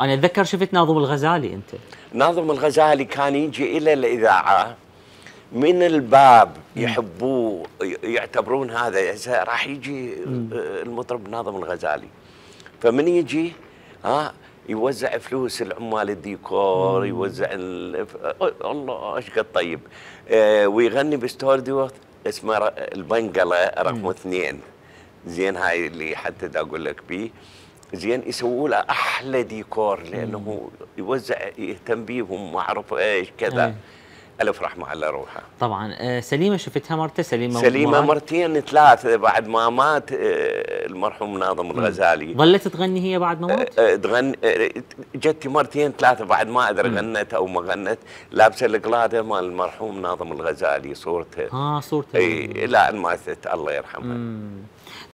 انا اتذكر شفت ناظم الغزالي انت ناظم الغزالي كان يجي الى الاذاعه من الباب يحبوه يعتبرون هذا راح يجي المطرب ناظم الغزالي فمن يجي ها يوزع فلوس العمال الديكور مم. يوزع الف... الله ايش قد طيب آه ويغني باستوديو اسمه البنقله رقم اثنين زين هاي اللي حتى اقول لك بيه زيان يسووا له احلى ديكور لانه يوزع يهتم بيهم ما اعرف ايش كذا إيه. الف رحمه على روحه طبعا آه، سليمه شفتها مرته سليمه سليمه مرتين ثلاثه بعد ما مات آه، المرحوم ناظم الغزالي ظلت تغني هي بعد ما آه، مات؟ تغني جت مرتين ثلاثه بعد ما ادري غنت او ما غنت لابسه القلاده مال المرحوم ناظم الغزالي صورته اه صورته اي لا ماتت الله يرحمها